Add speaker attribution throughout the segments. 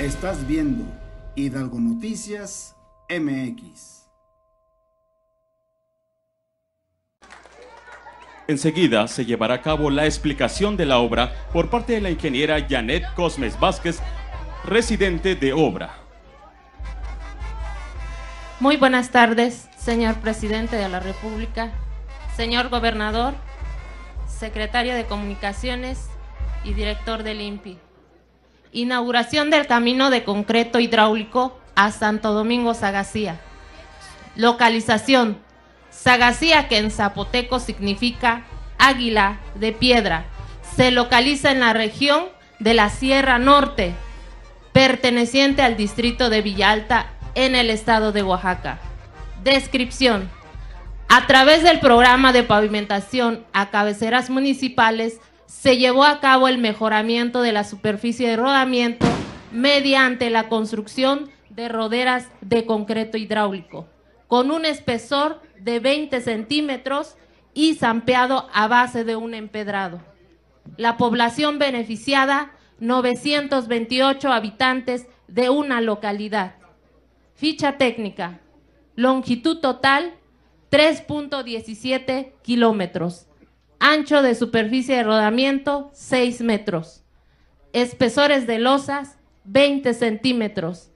Speaker 1: Estás viendo Hidalgo Noticias MX. Enseguida se llevará a cabo la explicación de la obra por parte de la ingeniera Janet Cosmes Vázquez, residente de obra.
Speaker 2: Muy buenas tardes, señor presidente de la República, señor gobernador, secretario de Comunicaciones y director del INPI. Inauguración del camino de concreto hidráulico a Santo Domingo Sagacía. Localización. Sagacía que en zapoteco significa águila de piedra. Se localiza en la región de la Sierra Norte, perteneciente al distrito de Villalta en el estado de Oaxaca. Descripción. A través del programa de pavimentación a cabeceras municipales se llevó a cabo el mejoramiento de la superficie de rodamiento mediante la construcción de roderas de concreto hidráulico con un espesor de 20 centímetros y zampeado a base de un empedrado. La población beneficiada, 928 habitantes de una localidad. Ficha técnica, longitud total 3.17 kilómetros ancho de superficie de rodamiento 6 metros, espesores de losas 20 centímetros,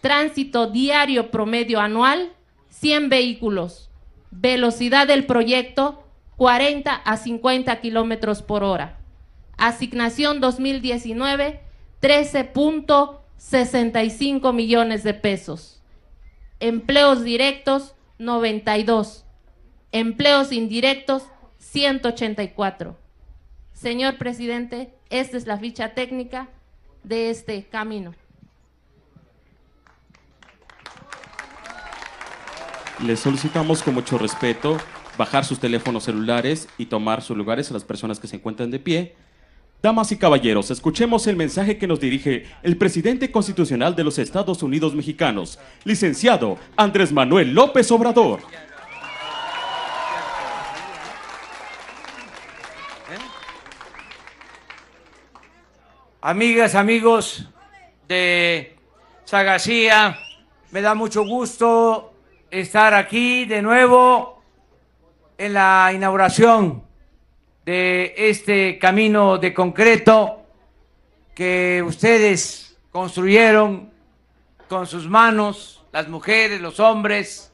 Speaker 2: tránsito diario promedio anual 100 vehículos, velocidad del proyecto 40 a 50 kilómetros por hora, asignación 2019 13.65 millones de pesos, empleos directos 92, empleos indirectos 184. Señor presidente, esta es la ficha técnica de este camino.
Speaker 1: Le solicitamos con mucho respeto bajar sus teléfonos celulares y tomar sus lugares a las personas que se encuentran de pie. Damas y caballeros, escuchemos el mensaje que nos dirige el presidente constitucional de los Estados Unidos mexicanos, licenciado Andrés Manuel López Obrador.
Speaker 3: ¿Eh? Amigas, amigos de Sagacía, me da mucho gusto estar aquí de nuevo en la inauguración de este camino de concreto que ustedes construyeron con sus manos, las mujeres, los hombres,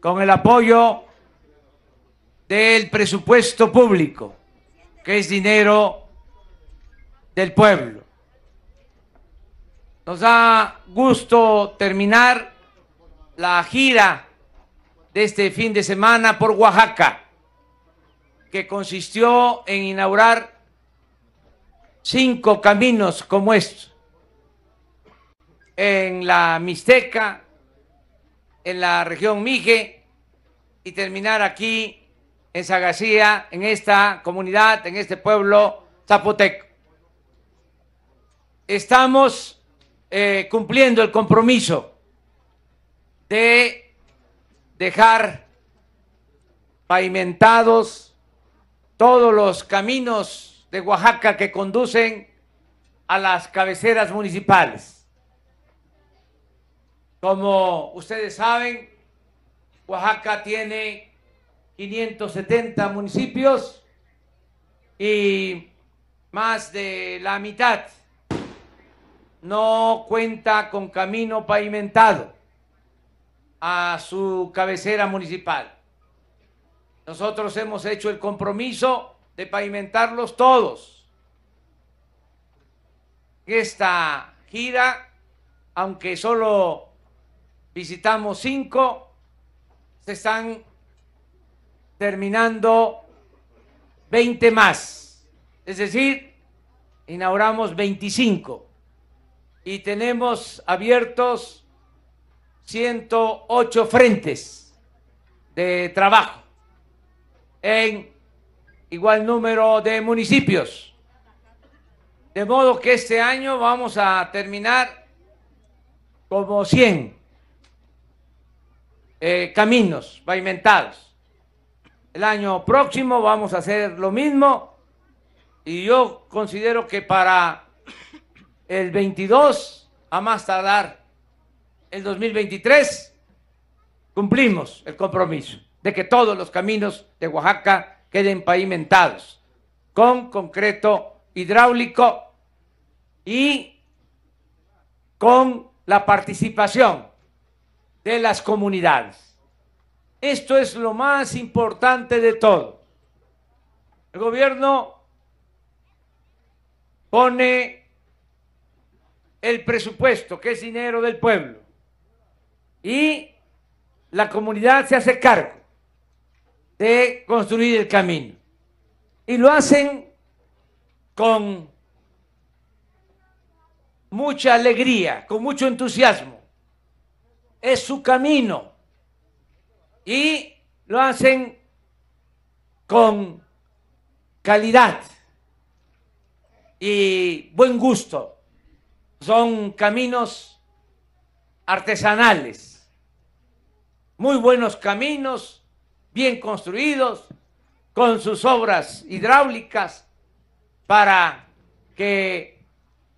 Speaker 3: con el apoyo del presupuesto público, que es dinero del pueblo. Nos da gusto terminar la gira de este fin de semana por Oaxaca, que consistió en inaugurar cinco caminos como estos, en la Mixteca, en la región Mije y terminar aquí en Sagacía, en esta comunidad, en este pueblo zapoteco. Estamos eh, cumpliendo el compromiso de dejar pavimentados todos los caminos de Oaxaca que conducen a las cabeceras municipales. Como ustedes saben, Oaxaca tiene 570 municipios y más de la mitad no cuenta con camino pavimentado a su cabecera municipal. Nosotros hemos hecho el compromiso de pavimentarlos todos. Esta gira, aunque solo visitamos cinco, se están terminando 20 más. Es decir, inauguramos 25 y tenemos abiertos 108 frentes de trabajo en igual número de municipios. De modo que este año vamos a terminar como 100 eh, caminos pavimentados el año próximo vamos a hacer lo mismo y yo considero que para el 22, a más tardar el 2023, cumplimos el compromiso de que todos los caminos de Oaxaca queden pavimentados con concreto hidráulico y con la participación de las comunidades. Esto es lo más importante de todo. El gobierno pone el presupuesto, que es dinero del pueblo, y la comunidad se hace cargo de construir el camino. Y lo hacen con mucha alegría, con mucho entusiasmo. Es su camino y lo hacen con calidad y buen gusto. Son caminos artesanales, muy buenos caminos, bien construidos, con sus obras hidráulicas para que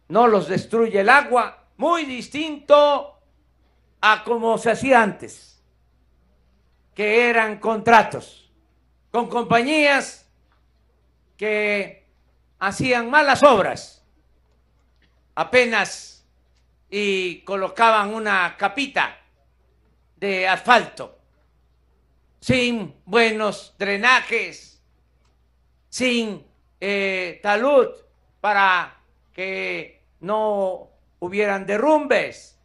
Speaker 3: no los destruya el agua, muy distinto a como se hacía antes que eran contratos con compañías que hacían malas obras apenas y colocaban una capita de asfalto sin buenos drenajes, sin eh, talud para que no hubieran derrumbes.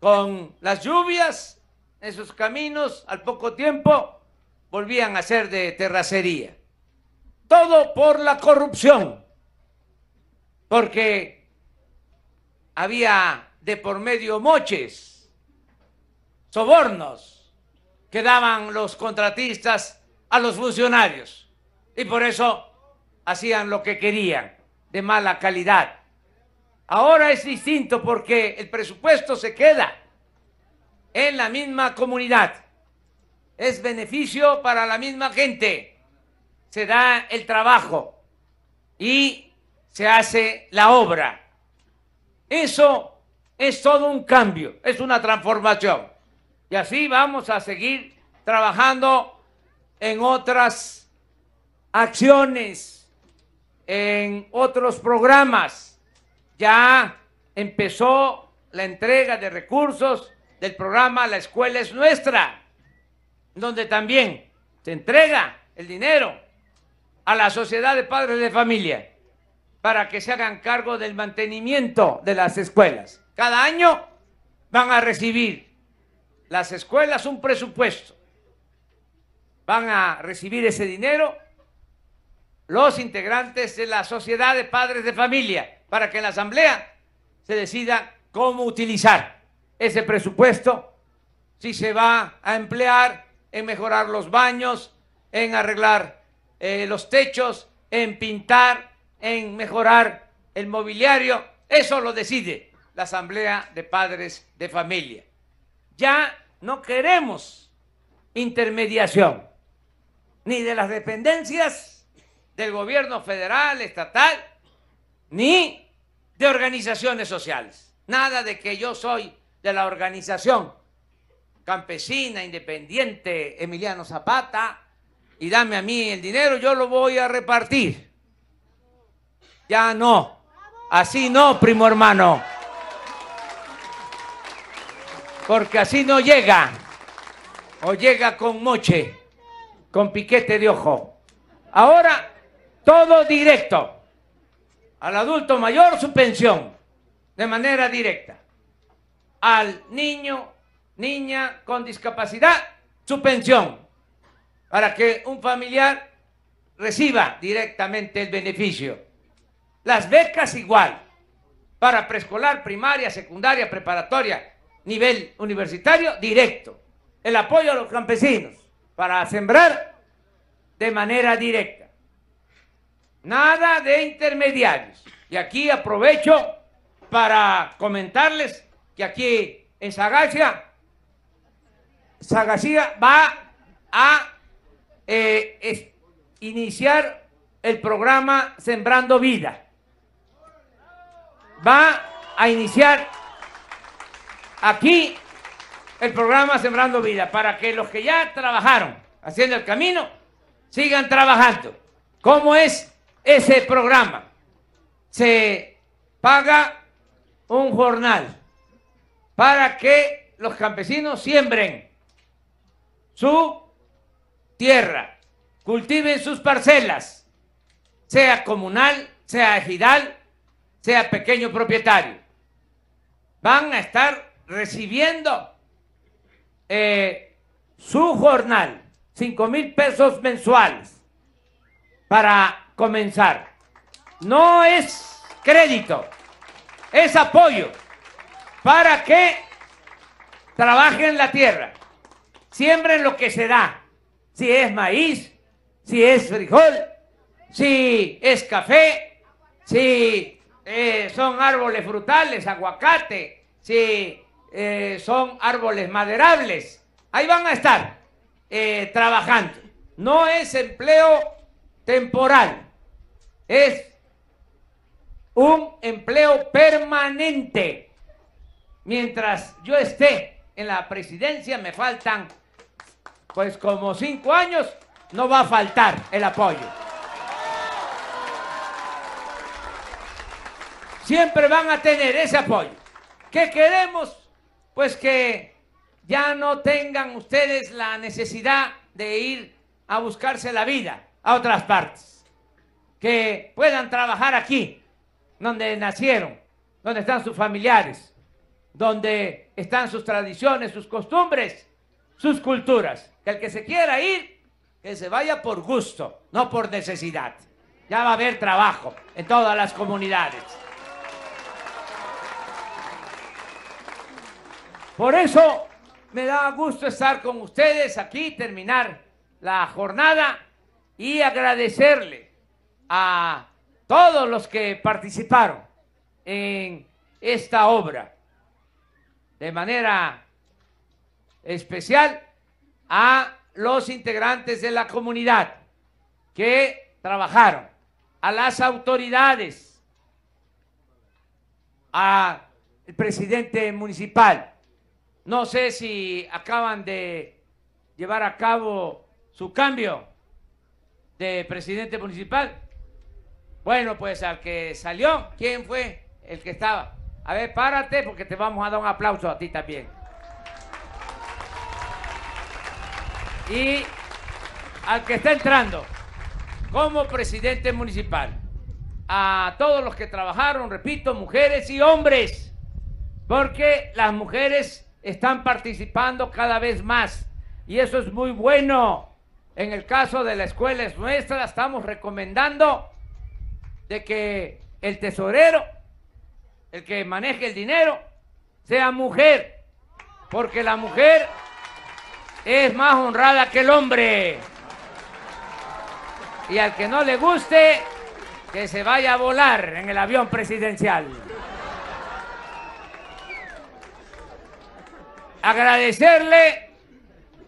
Speaker 3: Con las lluvias esos caminos, al poco tiempo volvían a ser de terracería. Todo por la corrupción, porque había de por medio moches, sobornos que daban los contratistas a los funcionarios y por eso hacían lo que querían de mala calidad. Ahora es distinto porque el presupuesto se queda en la misma comunidad. Es beneficio para la misma gente. Se da el trabajo y se hace la obra. Eso es todo un cambio, es una transformación. Y así vamos a seguir trabajando en otras acciones, en otros programas. Ya empezó la entrega de recursos del programa La Escuela es Nuestra, donde también se entrega el dinero a la sociedad de padres de familia para que se hagan cargo del mantenimiento de las escuelas. Cada año van a recibir las escuelas un presupuesto. Van a recibir ese dinero los integrantes de la sociedad de padres de familia para que en la asamblea se decida cómo utilizar ese presupuesto, si se va a emplear en mejorar los baños, en arreglar eh, los techos, en pintar, en mejorar el mobiliario, eso lo decide la Asamblea de Padres de Familia. Ya no queremos intermediación, ni de las dependencias del gobierno federal, estatal, ni de organizaciones sociales. Nada de que yo soy de la organización campesina, independiente, Emiliano Zapata, y dame a mí el dinero, yo lo voy a repartir. Ya no. Así no, primo hermano. Porque así no llega. O llega con moche, con piquete de ojo. Ahora, todo directo. Al adulto mayor su pensión, de manera directa al niño, niña con discapacidad su pensión para que un familiar reciba directamente el beneficio. Las becas igual, para preescolar, primaria, secundaria, preparatoria, nivel universitario, directo. El apoyo a los campesinos para sembrar de manera directa. Nada de intermediarios. Y aquí aprovecho para comentarles que aquí en Sagacia, va a eh, iniciar el programa Sembrando Vida. Va a iniciar aquí el programa Sembrando Vida para que los que ya trabajaron haciendo el camino sigan trabajando. ¿Cómo es ese programa? Se paga un jornal para que los campesinos siembren su tierra, cultiven sus parcelas, sea comunal, sea ejidal, sea pequeño propietario. Van a estar recibiendo eh, su jornal, 5 mil pesos mensuales, para comenzar. No es crédito, es apoyo para que trabajen la tierra, siembren lo que se da, si es maíz, si es frijol, si es café, si eh, son árboles frutales, aguacate, si eh, son árboles maderables. Ahí van a estar eh, trabajando. No es empleo temporal, es un empleo permanente mientras yo esté en la presidencia, me faltan pues como cinco años, no va a faltar el apoyo. Siempre van a tener ese apoyo. ¿Qué queremos? Pues que ya no tengan ustedes la necesidad de ir a buscarse la vida a otras partes. Que puedan trabajar aquí, donde nacieron, donde están sus familiares donde están sus tradiciones, sus costumbres, sus culturas. Que el que se quiera ir, que se vaya por gusto, no por necesidad. Ya va a haber trabajo en todas las comunidades. Por eso me da gusto estar con ustedes aquí, terminar la jornada y agradecerle a todos los que participaron en esta obra de manera especial a los integrantes de la comunidad que trabajaron, a las autoridades, al presidente municipal. No sé si acaban de llevar a cabo su cambio de presidente municipal. Bueno, pues al que salió, ¿quién fue el que estaba? A ver, párate porque te vamos a dar un aplauso a ti también. Y al que está entrando como presidente municipal, a todos los que trabajaron, repito, mujeres y hombres, porque las mujeres están participando cada vez más y eso es muy bueno. En el caso de la escuela es nuestra, estamos recomendando de que el tesorero el que maneje el dinero, sea mujer, porque la mujer es más honrada que el hombre. Y al que no le guste, que se vaya a volar en el avión presidencial. Agradecerle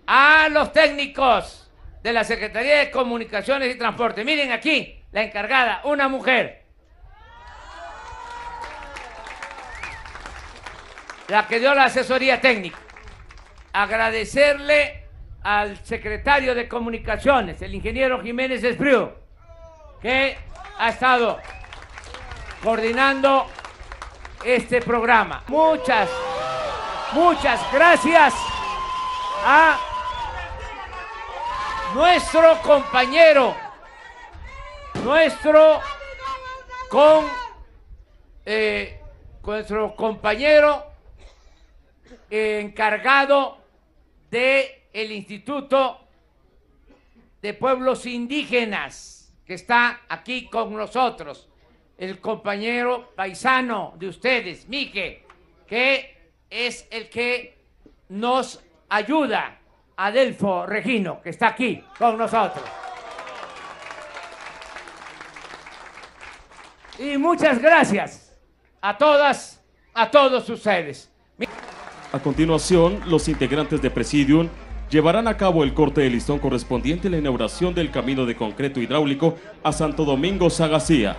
Speaker 3: a los técnicos de la Secretaría de Comunicaciones y Transporte. Miren aquí, la encargada, una mujer. la que dio la asesoría técnica. Agradecerle al secretario de Comunicaciones, el ingeniero Jiménez Espriu, que ha estado coordinando este programa. Muchas, muchas gracias a nuestro compañero, nuestro con, eh, nuestro compañero encargado del el Instituto de Pueblos Indígenas, que está aquí con nosotros, el compañero paisano de ustedes, Mike, que es el que nos ayuda, Adelfo Regino, que está aquí con nosotros. Y muchas gracias a todas, a todos ustedes.
Speaker 1: A continuación, los integrantes de Presidium llevarán a cabo el corte de listón correspondiente a la inauguración del camino de concreto hidráulico a Santo Domingo Sagacía.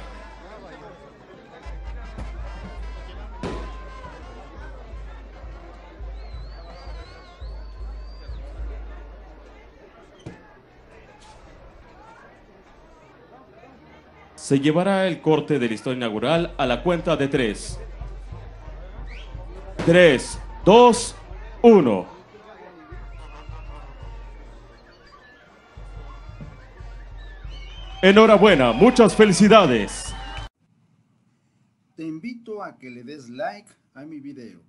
Speaker 1: Se llevará el corte de listón inaugural a la cuenta de tres. Tres, 2, 1. Enhorabuena, muchas felicidades. Te invito a que le des like a mi video,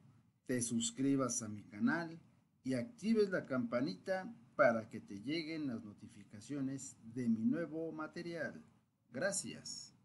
Speaker 1: te suscribas a mi canal y actives la campanita para que te lleguen las notificaciones de mi nuevo material. Gracias.